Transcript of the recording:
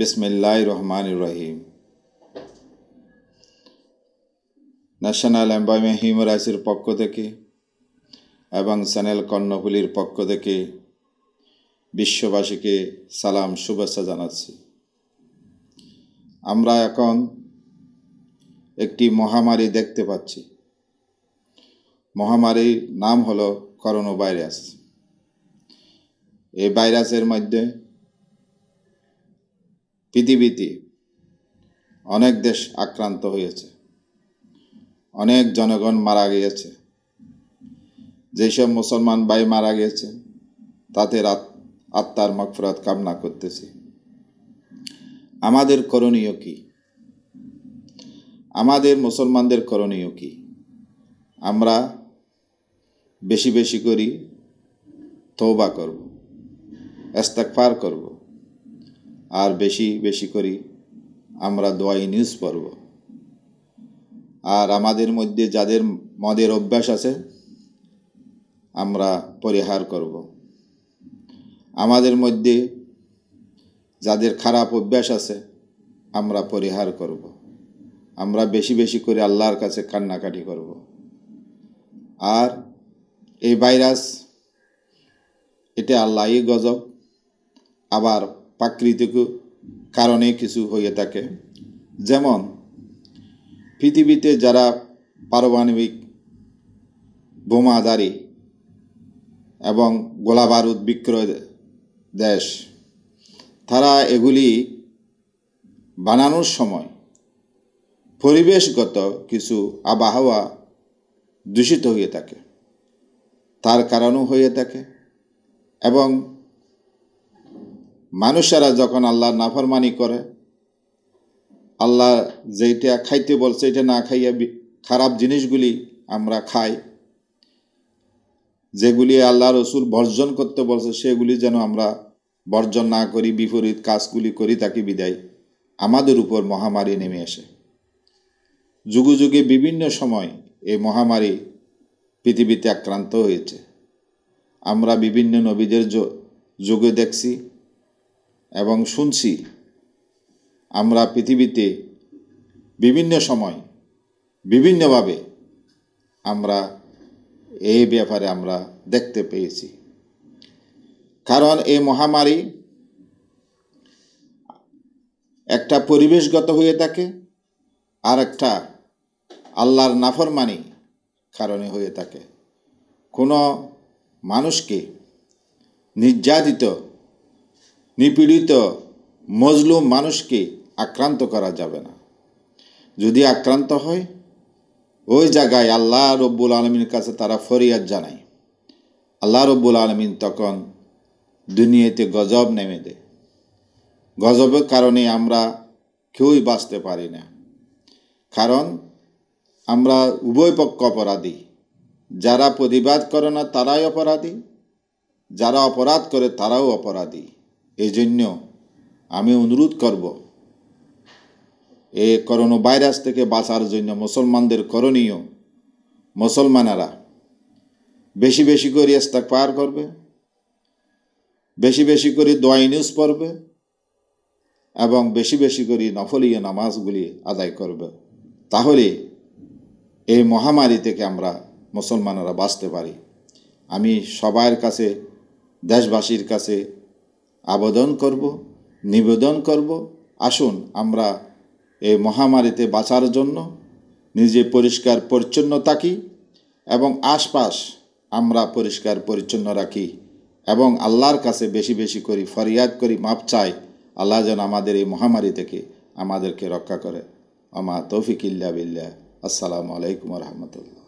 বিসমিল্লাহ রহমান রহিম ন্যাশনাল এমপ্লয়মেন্ট হিউম্যান পক্ষ থেকে এবং স্যানেল কর্ণফুলির পক্ষ থেকে বিশ্ববাসীকে সালাম শুভেচ্ছা জানাচ্ছি আমরা এখন একটি মহামারী দেখতে পাচ্ছি মহামারীর নাম হলো করোনা ভাইরাস এই ভাইরাসের মধ্যে পৃথিবীতে অনেক দেশ আক্রান্ত হয়েছে অনেক জনগণ মারা গিয়েছে যেসব মুসলমান ভাই মারা গিয়েছে তাদের আত্মার মকফরাত কামনা করতেছি আমাদের করণীয় কি আমাদের মুসলমানদের করণীয় কি আমরা বেশি বেশি করি তৌবা করব এস্তাকফার করব আর বেশি বেশি করে আমরা দোয়াই নিউজ পড়ব আর আমাদের মধ্যে যাদের মদের অভ্যাস আছে আমরা পরিহার করব আমাদের মধ্যে যাদের খারাপ অভ্যাস আছে আমরা পরিহার করব আমরা বেশি বেশি করে আল্লাহর কাছে কান্নাকাটি করব আর এই ভাইরাস এটা আল্লাহই গজব আবার প্রাকৃতিক কারণে কিছু হয়ে থাকে যেমন পৃথিবীতে যারা পারমাণবিক বোমাদারি এবং গোলা বারুদ বিক্রয় দেশ তারা এগুলি বানানোর সময় পরিবেশগত কিছু আবহাওয়া দূষিত হয়ে থাকে তার কারণও হয়ে থাকে এবং মানুষেরা যখন আল্লাহর নাফরমানি করে আল্লাহ যেইটা খাইতে বলছে এটা না খাইয়া খারাপ জিনিসগুলি আমরা খাই যেগুলি আল্লাহ রসুল বর্জন করতে বলছে সেগুলি যেন আমরা বর্জন না করি বিপরীত কাজগুলি করি তাকে বিদায় আমাদের উপর মহামারী নেমে আসে যুগে যুগে বিভিন্ন সময় এই মহামারী পৃথিবীতে আক্রান্ত হয়েছে আমরা বিভিন্ন নবীদের যুগে দেখছি এবং শুনছি আমরা পৃথিবীতে বিভিন্ন সময় বিভিন্নভাবে আমরা এই ব্যাপারে আমরা দেখতে পেয়েছি কারণ এই মহামারী একটা পরিবেশগত হয়ে থাকে আর একটা আল্লাহর নাফরমানি কারণে হয়ে থাকে কোনো মানুষকে নির্যাতিত নিপীড়িত মজলুম মানুষকে আক্রান্ত করা যাবে না যদি আক্রান্ত হয় ওই জায়গায় আল্লাহ রব্বুল আলমীর কাছে তারা ফরিয়াদ জানায় আল্লাহ রব্বুল আলমিন তখন দুনিয়াতে গজব নেমে দেয় গজবের কারণে আমরা কেউই বাঁচতে পারি না কারণ আমরা উভয় পক্ষ অপরাধী যারা প্রতিবাদ করে না তারাই অপরাধী যারা অপরাধ করে তারাও অপরাধী এজন্য আমি অনুরোধ করব এ করোনা ভাইরাস থেকে বাঁচার জন্য মুসলমানদের করণীয় মুসলমানেরা বেশি বেশি করে ইস্তাক পার করবে বেশি বেশি করে দোয়াই নিউজ পড়বে এবং বেশি বেশি করে নফলীয় নামাজগুলি আদায় করবে তাহলে এই মহামারী থেকে আমরা মুসলমানেরা বাঁচতে পারি আমি সবার কাছে দেশবাসীর কাছে আবেদন করব নিবেদন করব আসুন আমরা এই মহামারীতে বাঁচার জন্য নিজে পরিষ্কার পরিচ্ছন্ন থাকি এবং আশপাশ আমরা পরিষ্কার পরিচ্ছন্ন রাখি এবং আল্লাহর কাছে বেশি বেশি করি ফরিয়াদ করি মাপ চাই আল্লাহ যেন আমাদের এই মহামারী থেকে আমাদেরকে রক্ষা করে আমা তৌফিক ইল্লা বিল্লা আসসালামু আলাইকুম রহমতুল্লাহ